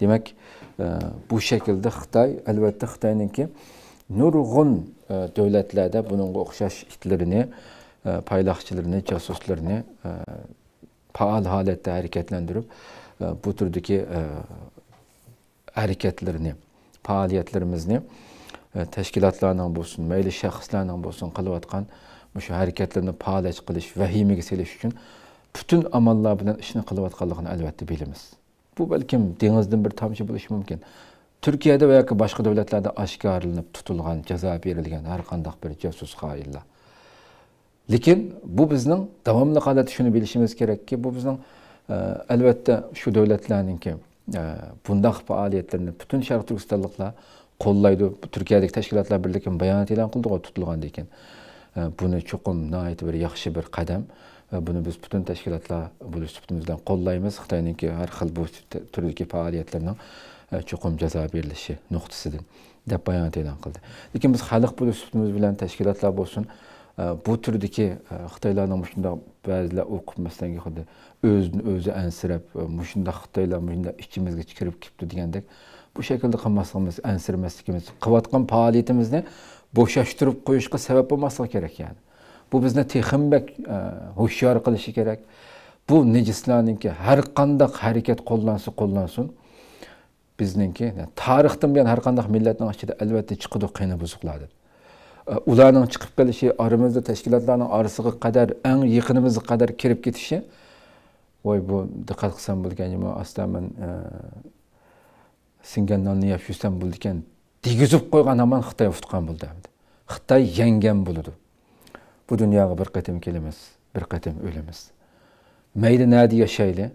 demak e, bu şekilde shaklda xitoy albatta xitoyniki nurg'un e, davlatlarda bunga o'xshash itlarini e, payloqchilarini josuslarni faol holatda harakatlantirib bu turdagi harakatlarni faoliyatlarimizni tashkilotlarning bo'lsin mayli shaxslarning bo'lsin bu şu hareketlerini faoliyat qilish vahimaga selish uchun bütün amallar bilan ishni qilayotganligini albatta bilimiz. bu balkim dengizdan bir tomchi bo'lishi mumkin turkiyada va yoki boshqa davlatlarda oshkorlanib tutilgan jazo berilgan har qanday bir josus xoinlar lekin bu bizning davomli holati shuni bilishimiz kerakki bu bizning albatta shu davlatlarninki bundaq faoliyatlarni butun sharq turkistonliklar qo'llaydi turkiyadagi tashkilotlar birligi bayonot e'lon qildi tutilgandan keyin e, buni chuqur bir yaxshi bir qadam buni biz butun tashkilotlar bo'lish suhbatimizdan qo'llaymiz xitoyniki har xil bu turdagi faoliyatlarning chuqum jazo berilishi nuqtasidan deb bayonot e'lon qildi lekin biz xalq bo'lish suhbatimiz bilan tashkilotlar bo'lsin bu turdagi xitoylarning shundoq ba'zilar o'qib masalan xuddi o'zini o'zi ansirab shundoq xitoylar shundoq ichimizga kirib kelibdi degandek bu shaklda qilmasligimiz ansirmasligimiz qilayotgan faoliyatimizni bo'shashtirib qo'yishga sabab bo'lmasligi kerak ya'ni bu bizni teximba e, hushyor qilishi kerak bu nejislarninki har qandaq harakat qo'llansin qo'llansin bizningki tarixdan buyon har qanday millatning ichida albatta chiqadi qiyni buzuqlar deb e, ularning chiqib kelishi oramizda tashkilotlarning orasiga qadar eng yaqinimizga qadar kirib ketishi voy bu diqqat qilsam bo'lganim aslida man e, singan nonni yeb yusam bo'ldi ekan degizib qo'ygan hamon xitoy utgan bo'ldi xitoy yangan bo'ladi bu dunyoga bir qatim kelamiz bir qatim o'lamiz mayli nadi yashayli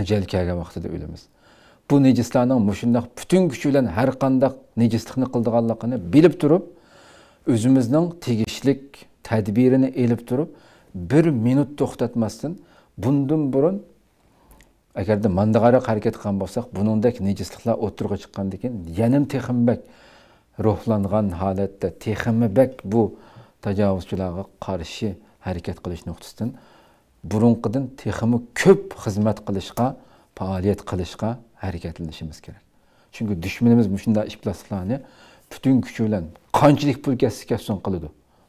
ajal kelgan vaqtida o'lamiz bu nejislarning mushundoq butun kuchi bilan har qandoq nejislikni qildiganligini bilib turib o'zimizning tegishlik tadbirini elib turib bir minut to'xtatmasdan bundan burun agarda mandag'aroq harakat qilgan bo'lsak buningdek nejisliklar o'tirg'a chiqqandan keyin yanim texmbak ruhlangan holatda texmibak bu tajovuzchilarga qarshi harakat qilish nuqtasidan burunqidan texmi ko'p xizmat qilishga faoliyat qilishga harakatlanishimiz kerak chunki dushmanimiz shunday ifloslarni butun kuchi bilan qanchalik pul ketsa ketsin qiladi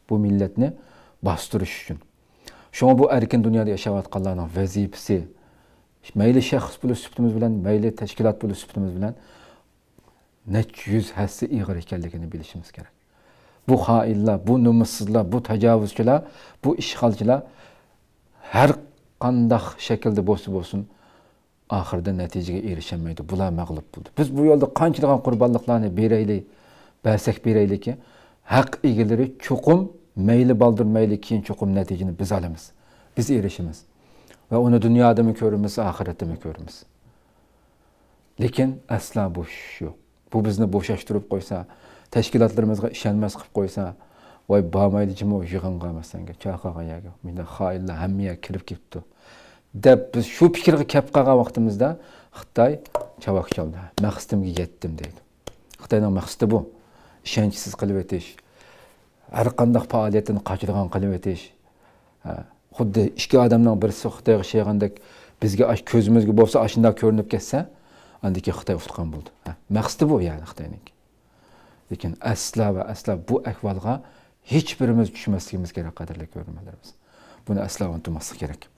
bu millatni bostirish uchun shunga bu erkin dunyoda yashayotganlarning vazifasi mayli shaxs puli sutimiz bilan mayli tashkilot puli sutimiz bilan necha yuz hassa ig'ir ekanligini bilishimiz kerak bu hainlar, bu numussuzlar, bu təcavüzçülər, bu işğalçılar hər qandaq şəkildə bolsa bolsun axırda nəticəyə erişəməydi. Bunlar məğlub buldu. Biz bu yolda qançılığan qurbanlıqlarını verəylik, belsek verəylik ki, hak ilgileri çoxum meyli baldır məyli keyin çoxum neticini biz alımiz. Biz erişimiz. ve onu dünyada mı görürüz, axirətdə mi görürüz? Lakin əsla boş yok. Bu bizni boşaşdırıb koysa. tashkilotlarimizga ishonmas qilib qo'ysa voy bormaydi jim yig'inga masanga chaqaga yaga menda xoinlar hamma kirib ketibdi deb biz shu fikrga kelib qolgan vaqtimizda xitoy chavaq choldi maqsadimga yetdim deydi xitoyning maqsadi bu ishonchsiz qilib o'tish har qanday faoliyatini qochirgan qilib o'tish xuddi ikki odamdan birisi xitoyga ishlagandek bizga ko'zimizga bo'lsa shundoq ko'rinib ketsa andiki xitoy utqan bo'ldi maqsadi bu ya'ni xitoyning lekin asla va asla bu ahvolga hech birimiz tushmasligimiz kerak qadrli ko'rmalarimiz buni asla unutmaslik kerak